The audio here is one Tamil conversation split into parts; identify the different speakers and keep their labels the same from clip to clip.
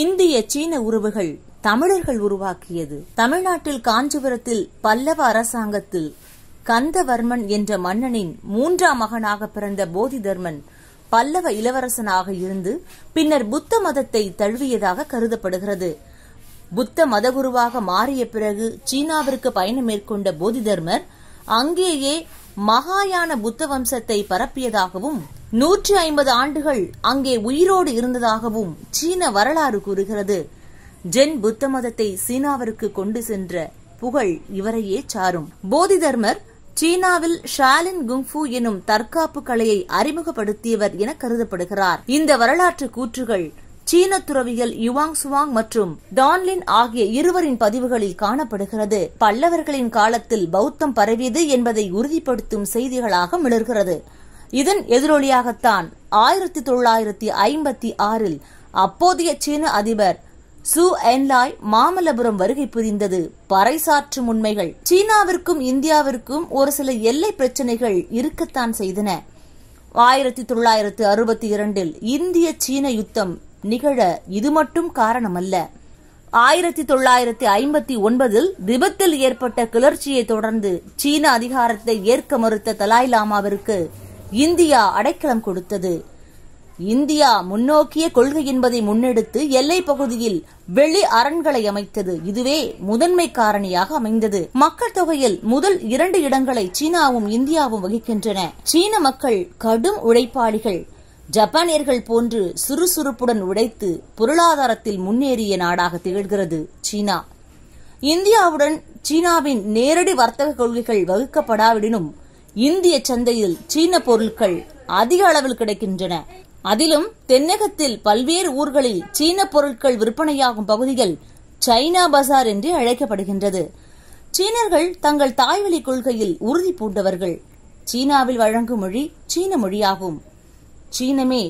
Speaker 1: இந்திய சீன உறவுகள் தமிழர்கள் உருவாக்கியது தமிழ்நாட்டில் காஞ்சிபுரத்தில் பல்லவ அரசாங்கத்தில் கந்தவர்மன் என்ற மன்னனின் மூன்றாம் மகனாக பிறந்த போதிதர்மன் பல்லவ இளவரசனாக இருந்து பின்னர் புத்த மதத்தை தழுவியதாக கருதப்படுகிறது புத்த மதகுருவாக மாறிய பிறகு சீனாவிற்கு பயணம் மேற்கொண்ட போதிதர்மர் அங்கேயே மகாயான புத்த வம்சத்தை பரப்பியதாகவும் நூற்றி ஐம்பது ஆண்டுகள் அங்கே உயிரோடு இருந்ததாகவும் சீன வரலாறு கூறுகிறது ஜென் புத்த மதத்தை சீனாவிற்கு கொண்டு சென்ற புகழ் இவரையே சாரும் போதி தர்மர் சீனாவில் ஷாலின் குங்ஃபு எனும் தற்காப்பு கலையை அறிமுகப்படுத்தியவர் என கருதப்படுகிறார் இந்த வரலாற்று கூற்றுகள் சீன துறவிகள் யுவாங் சுவாங் மற்றும் டான்லின் ஆகிய இருவரின் பதிவுகளில் காணப்படுகிறது பல்லவர்களின் காலத்தில் பௌத்தம் பரவியது என்பதை உறுதிப்படுத்தும் செய்திகளாக மிளர்கிறது இதன் எதிரொலியாகத்தான் ஆயிரத்தி தொள்ளாயிரத்தி ஐம்பத்தி ஆறில் அப்போதைய சீன அதிபர் சு என்லாய் மாமல்லபுரம் வருகை புரிந்தது பறைசாற்றும் உண்மைகள் சீனாவிற்கும் இந்தியாவிற்கும் ஒரு சில எல்லை பிரச்சனைகள் இருக்கத்தான் செய்தன ஆயிரத்தி தொள்ளாயிரத்து அறுபத்தி இரண்டில் இந்திய சீன யுத்தம் நிகழ இது மட்டும் காரணமல்ல ஆயிரத்தி தொள்ளாயிரத்தி ஐம்பத்தி ஒன்பதில் விபத்தில் ஏற்பட்ட கிளர்ச்சியை தொடர்ந்து சீன அதிகாரத்தை ஏற்க மறுத்த தலாய் லாமாவிற்கு இந்தியா அடைக்கலம் கொடுத்தது இந்தியா முன்னோக்கிய கொள்கை என்பதை முன்னெடுத்து எல்லை பகுதியில் வெளி அரண்களை அமைத்தது இதுவே முதன்மை காரணியாக அமைந்தது மக்கள் தொகையில் முதல் இரண்டு இடங்களை சீனாவும் இந்தியாவும் வகிக்கின்றன சீன மக்கள் கடும் உழைப்பாளிகள் ஜப்பானியர்கள் போன்று சுறுசுறுப்புடன் உழைத்து பொருளாதாரத்தில் முன்னேறிய நாடாக திகழ்கிறது சீனா இந்தியாவுடன் சீனாவின் நேரடி வர்த்தக கொள்கைகள் வகுக்கப்படாவிடனும் இந்திய சந்தையில் சீன பொருட்கள் அதிக அளவில் கிடைக்கின்றன அதிலும் தென்னகத்தில் பல்வேறு ஊர்களில் சீன பொருட்கள் விற்பனையாகும் பகுதிகள் சைனா பசார் என்று அழைக்கப்படுகின்றது சீனர்கள் தங்கள் தாய்வழி கொள்கையில் உறுதி பூண்டவர்கள் சீனாவில் வழங்கும் மொழி சீன மொழியாகும் சீனமே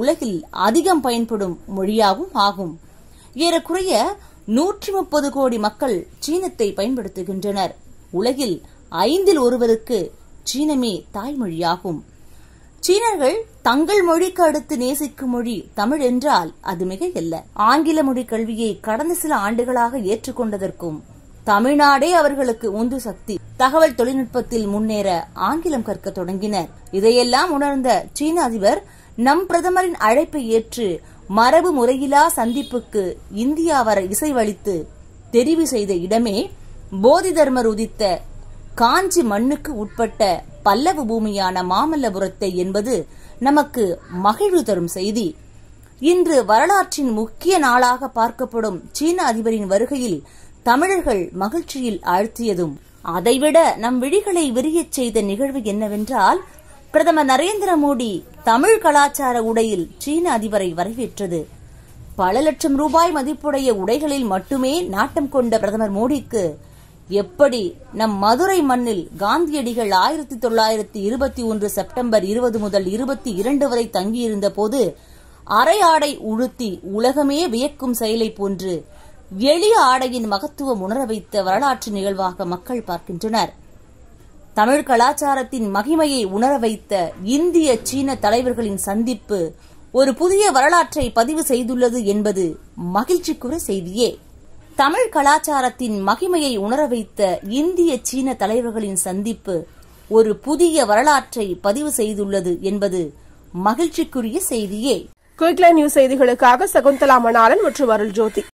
Speaker 1: உலகில் அதிகம் பயன்படும் மொழியாகவும் ஆகும் ஏறக்குறைய நூற்றி முப்பது கோடி மக்கள் சீனத்தை பயன்படுத்துகின்றனர் உலகில் ஐந்தில் ஒருவருக்கு சீனமே தாய்மொழியாகும் சீனர்கள் தங்கள் மொழிக்கு அடுத்து நேசிக்கும் மொழி தமிழ் என்றால் அது மிக அல்ல ஆங்கில மொழி கல்வியை கடந்த சில ஆண்டுகளாக ஏற்றுக்கொண்டதற்கும் தமிழ்நாடே அவர்களுக்கு உந்து சக்தி தகவல் தொழில்நுட்பத்தில் முன்னேற ஆங்கிலம் கற்க தொடங்கினர் இதையெல்லாம் உணர்ந்த சீன அதிபர் நம் பிரதமரின் அழைப்பை ஏற்று மரபு முறையிலா சந்திப்புக்கு இந்தியா வர இசைவழித்து தெரிவு செய்த இடமே போதி தர்மர் உதித்த காஞ்சி மண்ணுக்கு உட்பட்ட பல்லவ பூமியான மாமல்லபுரத்தை என்பது நமக்கு மகிழ்வு தரும் செய்தி இன்று வரலாற்றின் முக்கிய நாளாக பார்க்கப்படும் சீன அதிபரின் வருகையில் தமிழர்கள் மகிழ்ச்சியில் ஆழ்த்தியதும் அதைவிட நம் விழிகளை விரியச் செய்த நிகழ்வு என்னவென்றால் பிரதமர் நரேந்திர மோடி தமிழ் கலாச்சார உடையில் சீன அதிபரை வரவேற்றது பல லட்சம் ரூபாய் மதிப்புடைய உடைகளில் மட்டுமே நாட்டம் கொண்ட பிரதமர் மோடிக்கு எப்படி நம் மதுரை மண்ணில் காந்தியடிகள் ஆயிரத்தி தொள்ளாயிரத்தி இருபத்தி ஒன்று செப்டம்பர் இருபது முதல் இருபத்தி இரண்டு வரை தங்கியிருந்த போது அரை ஆடை உழுத்தி உலகமே வியக்கும் செயலை போன்று எளிய ஆடையின் மகத்துவம் உணர வைத்த வரலாற்று நிகழ்வாக மக்கள் பார்க்கின்றனர் தமிழ் கலாச்சாரத்தின் மகிமையை உணர வைத்த இந்திய சீன தலைவர்களின் சந்திப்பு ஒரு புதிய வரலாற்றை பதிவு செய்துள்ளது என்பது மகிழ்ச்சிக்குரிய செய்தியே தமிழ் கலாச்சாரத்தின் மகிமையை உணர வைத்த இந்திய சீன தலைவர்களின் சந்திப்பு ஒரு புதிய வரலாற்றை பதிவு செய்துள்ளது என்பது மகிழ்ச்சிக்குரிய செய்தியே குயிக்லைன் நியூஸ் செய்திகளுக்காக சகுந்தலா மணாலன் மற்றும் அருள் ஜோதி